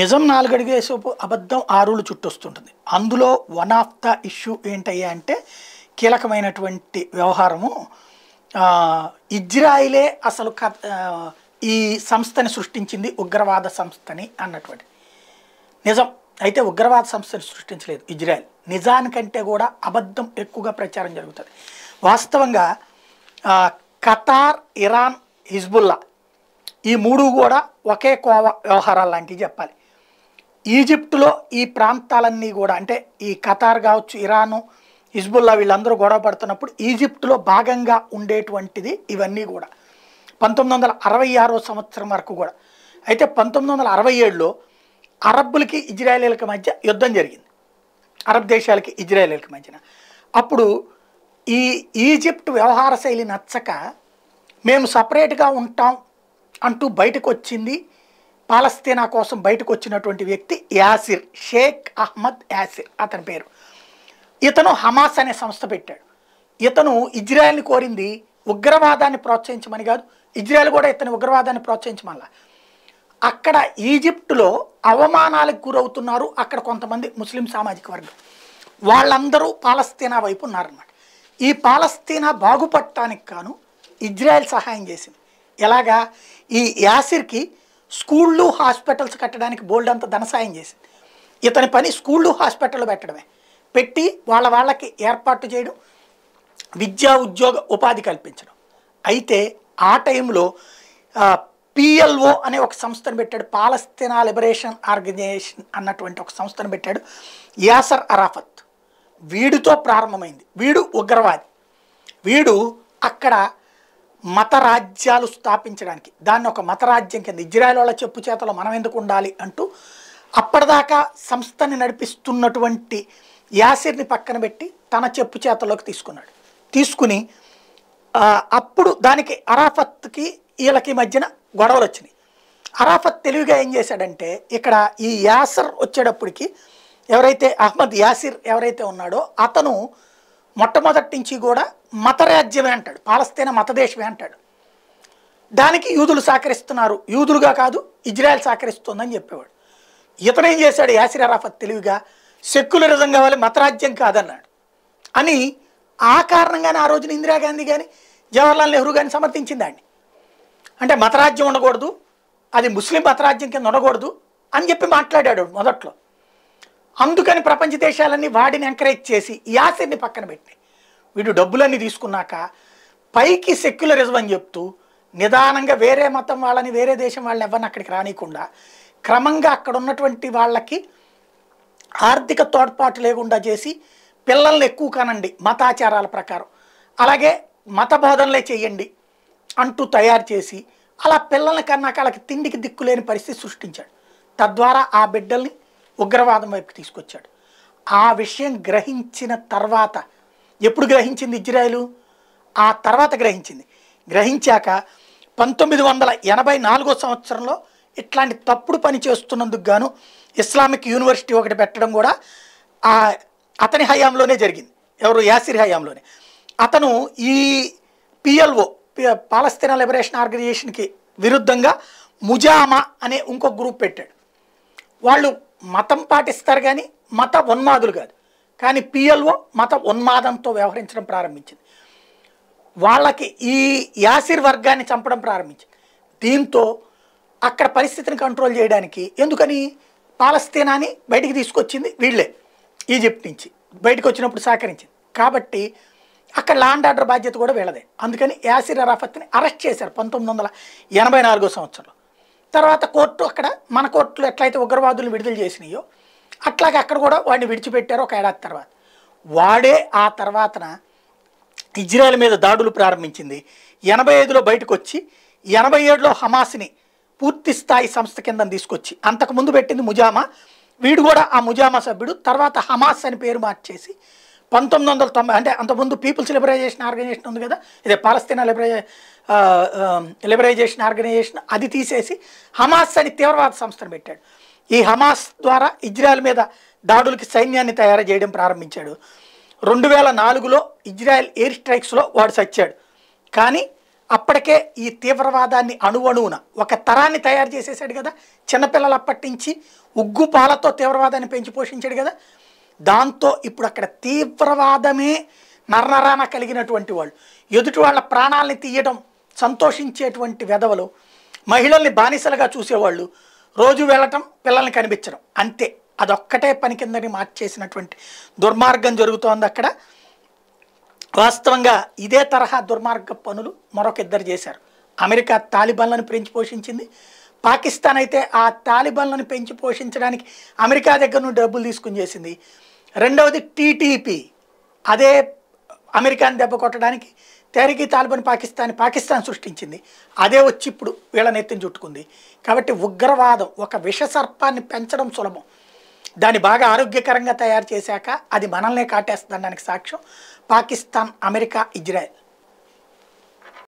నిజం నాలుగడిగేసేపు అబద్ధం ఆరులు చుట్టొస్తుంటుంది అందులో వన్ ఆఫ్ ద ఇష్యూ ఏంటయ్యా అంటే కీలకమైనటువంటి వ్యవహారము ఇజ్రాయిలే అసలు ఈ సంస్థని సృష్టించింది ఉగ్రవాద సంస్థని అన్నటువంటి నిజం అయితే ఉగ్రవాద సంస్థను సృష్టించలేదు ఇజ్రాయెల్ నిజానికంటే కూడా అబద్ధం ఎక్కువగా ప్రచారం జరుగుతుంది వాస్తవంగా ఖతార్ ఇరాన్ హిజ్బుల్లా ఈ మూడు కూడా ఒకే కోవ వ్యవహారాలు లాంటివి చెప్పాలి ఈజిప్టులో ఈ ప్రాంతాలన్నీ కూడా అంటే ఈ ఖతార్ కావచ్చు ఇరాను హిజ్బుల్లా వీళ్ళందరూ గొడవ పడుతున్నప్పుడు ఈజిప్టులో భాగంగా ఉండేటువంటిది ఇవన్నీ కూడా పంతొమ్మిది వందల అరవై ఆరో సంవత్సరం వరకు కూడా అయితే పంతొమ్మిది వందల అరవై ఏడులో అరబ్బులకి ఇజ్రాయేలీలకి మధ్య యుద్ధం జరిగింది అరబ్ దేశాలకి ఇజ్రాయేలీలకి మధ్యన అప్పుడు ఈ ఈజిప్ట్ వ్యవహార శైలి నచ్చక మేము సపరేట్గా ఉంటాం అంటూ బయటకు వచ్చింది పాలస్తీనా కోసం బయటకు వచ్చినటువంటి వ్యక్తి యాసిర్ షేక్ అహ్మద్ యాసిర్ అతని పేరు ఇతను హమాస్ అనే సంస్థ పెట్టాడు ఇతను ఇజ్రాయెల్ని కోరింది ఉగ్రవాదాన్ని ప్రోత్సహించమని కాదు ఇజ్రాయెల్ కూడా ఇతని ఉగ్రవాదాన్ని ప్రోత్సహించమల్లా అక్కడ ఈజిప్టులో అవమానాలకు గురవుతున్నారు అక్కడ కొంతమంది ముస్లిం సామాజిక వర్గం వాళ్ళందరూ పాలస్తీనా వైపు ఉన్నారన్నమాట ఈ పాలస్తీనా బాగుపడటానికి కాను ఇజ్రాయెల్ సహాయం చేసింది ఎలాగా ఈ యాసిర్కి స్కూళ్ళు హాస్పిటల్స్ కట్టడానికి బోల్డ్ అంత ధన సాయం చేసింది ఇతని పని స్కూళ్ళు హాస్పిటల్ పెట్టడమే పెట్టి వాళ్ళ వాళ్ళకి ఏర్పాటు చేయడం విద్యా ఉద్యోగ ఉపాధి కల్పించడం అయితే ఆ టైంలో పిఎల్ఓ అనే ఒక సంస్థను పెట్టాడు పాలస్తీనా లిబరేషన్ ఆర్గనైజేషన్ అన్నటువంటి ఒక సంస్థను పెట్టాడు యాసర్ అరాఫత్ వీడితో ప్రారంభమైంది వీడు ఉగ్రవాది వీడు అక్కడ మత రాజ్యాలు స్థాపించడానికి దాన్ని ఒక మతరాజ్యం కింద ఇజ్రాయల్ వాళ్ళ చెప్పు చేతలో మనం ఎందుకు ఉండాలి అంటూ అప్పటిదాకా సంస్థని నడిపిస్తున్నటువంటి యాసిర్ని పక్కన పెట్టి తన చెప్పు చేతలోకి తీసుకున్నాడు తీసుకుని అప్పుడు దానికి అరాఫత్కి వీళ్ళకి మధ్యన గొడవలు వచ్చినాయి అరాఫత్ తెలివిగా ఏం చేశాడంటే ఇక్కడ ఈ యాసర్ వచ్చేటప్పటికి ఎవరైతే అహ్మద్ యాసిర్ ఎవరైతే ఉన్నాడో అతను మొట్టమొదటి నుంచి కూడా మతరాజ్యమే అంటాడు పాలస్తీన మతదేశమే అంటాడు దానికి యూదులు సహకరిస్తున్నారు యూదులుగా కాదు ఇజ్రాయెల్ సహకరిస్తుందని చెప్పేవాడు ఇతనేం చేశాడు యాసిర్ అరాఫత్ తెలివిగా సెక్యులరిజం కావాలి మతరాజ్యం కాదన్నాడు అని ఆ కారణంగానే ఆ రోజున ఇందిరాగాంధీ కానీ జవహర్లాల్ నెహ్రూ కానీ సమర్థించిందాన్ని అంటే మతరాజ్యం ఉండకూడదు అది ముస్లిం మతరాజ్యం కింద ఉండకూడదు అని చెప్పి మాట్లాడాడు మొదట్లో అందుకని ప్రపంచ దేశాలన్నీ వాడిని ఎంకరేజ్ చేసి యాసిర్ని పక్కన పెట్టి వీడు డబ్బులన్నీ తీసుకున్నాక పైకి సెక్యులరిజం అని చెప్తూ నిదానంగా వేరే మతం వాళ్ళని వేరే దేశం వాళ్ళని ఎవరిని అక్కడికి రానియకుండా క్రమంగా అక్కడ ఉన్నటువంటి వాళ్ళకి ఆర్థిక తోడ్పాటు లేకుండా చేసి పిల్లల్ని ఎక్కువ కానండి మతాచారాల ప్రకారం అలాగే మత బోధనలే చేయండి అంటూ తయారు చేసి అలా పిల్లల్ని కన్నాక వాళ్ళకి తిండికి దిక్కులేని పరిస్థితి సృష్టించాడు తద్వారా ఆ బిడ్డల్ని ఉగ్రవాదం వైపు తీసుకొచ్చాడు ఆ విషయం గ్రహించిన తర్వాత ఎప్పుడు గ్రహించింది ఇజ్రాయలు ఆ తర్వాత గ్రహించింది గ్రహించాక పంతొమ్మిది వందల ఎనభై నాలుగో సంవత్సరంలో ఇట్లాంటి తప్పుడు పని చేస్తున్నందుకు గాను ఇస్లామిక్ యూనివర్సిటీ ఒకటి పెట్టడం కూడా ఆ అతని హయాంలోనే జరిగింది ఎవరు యాసిర్ హయాంలోనే అతను ఈ పిఎల్ఓ పాలస్తీనా లిబరేషన్ ఆర్గనైజేషన్కి విరుద్ధంగా ముజామా అనే ఇంకో గ్రూప్ పెట్టాడు వాళ్ళు మతం పాటిస్తారు కానీ మత ఉన్మాదులు కాదు కానీ పిఎల్ఓ మత ఉన్మాదంతో వ్యవహరించడం ప్రారంభించింది వాళ్ళకి ఈ యాసిర్ వర్గాన్ని చంపడం ప్రారంభించింది దీంతో అక్కడ పరిస్థితిని కంట్రోల్ చేయడానికి ఎందుకని పాలస్తీనాని బయటికి తీసుకొచ్చింది వీళ్ళే ఈజిప్ట్ నుంచి బయటకు వచ్చినప్పుడు సహకరించింది కాబట్టి అక్కడ లాండ్ ఆర్డర్ బాధ్యత కూడా వీళ్ళదే అందుకని యాసిర్ అరాఫత్ని అరెస్ట్ చేశారు పంతొమ్మిది వందల ఎనభై నాలుగో సంవత్సరంలో తర్వాత కోర్టు అక్కడ మన కోర్టులు ఎట్లయితే ఉగ్రవాదులను విడుదల చేసినాయో అట్లాగే అక్కడ కూడా వాడిని విడిచిపెట్టారు ఒక ఏడాది తర్వాత వాడే ఆ తర్వాతన ఇజ్రాయెల్ మీద దాడులు ప్రారంభించింది ఎనభై ఐదులో బయటకు వచ్చి ఎనభై ఏడులో హమాస్ని పూర్తి స్థాయి సంస్థ కింద తీసుకొచ్చి అంతకుముందు పెట్టింది ముజామా వీడు కూడా ఆ ముజామా సభ్యుడు తర్వాత హమాస్ అని పేరు మార్చేసి పంతొమ్మిది వందల తొంభై అంటే అంతకుముందు పీపుల్స్ లిబరైజేషన్ ఆర్గనైజేషన్ ఉంది కదా ఇదే పాలస్తీనా లిబరైజే లిబరైజేషన్ ఆర్గనైజేషన్ అది తీసేసి హమాస్ అని తీవ్రవాద సంస్థను పెట్టాడు ఈ హమాస్ ద్వారా ఇజ్రాయెల్ మీద దాడులకి సైన్యాన్ని తయారు చేయడం ప్రారంభించాడు రెండు వేల నాలుగులో ఇజ్రాయెల్ ఎయిర్ స్ట్రైక్స్లో వాడు సచ్చాడు కానీ అప్పటికే ఈ తీవ్రవాదాన్ని అణువణువున ఒక తరాన్ని తయారు చేసేసాడు కదా చిన్నపిల్లలు అప్పటి నుంచి ఉగ్గు పాలతో తీవ్రవాదాన్ని పెంచి పోషించాడు కదా దాంతో ఇప్పుడు అక్కడ తీవ్రవాదమే నరనరాన కలిగినటువంటి వాళ్ళు ఎదుటి వాళ్ళ ప్రాణాలని తీయడం సంతోషించేటువంటి వెధవలు మహిళల్ని బానిసలుగా చూసేవాళ్ళు రోజు వెళ్ళటం పిల్లల్ని కనిపించడం అంతే అదొక్కటే పని కిందని మార్చేసినటువంటి దుర్మార్గం జరుగుతోంది అక్కడ వాస్తవంగా ఇదే తరహా దుర్మార్గ పనులు మరొక ఇద్దరు చేశారు అమెరికా తాలిబాన్లను పెంచి పోషించింది పాకిస్తాన్ అయితే ఆ తాలిబాన్లను పెంచి పోషించడానికి అమెరికా దగ్గర నుండి డబ్బులు తీసుకుని చేసింది రెండవది టీటీపీ అదే అమెరికాని దెబ్బ కొట్టడానికి తెరిగి తాలిబాన్ పాకిస్తాన్ పాకిస్తాన్ సృష్టించింది అదే వచ్చి ఇప్పుడు వీళ్ళ నెత్తిని చుట్టుకుంది కాబట్టి ఉగ్రవాదం ఒక విషసర్పాన్ని పెంచడం సులభం దాన్ని బాగా ఆరోగ్యకరంగా తయారు చేశాక అది మనల్నే కాటేస్తుందనడానికి సాక్ష్యం పాకిస్తాన్ అమెరికా ఇజ్రాయెల్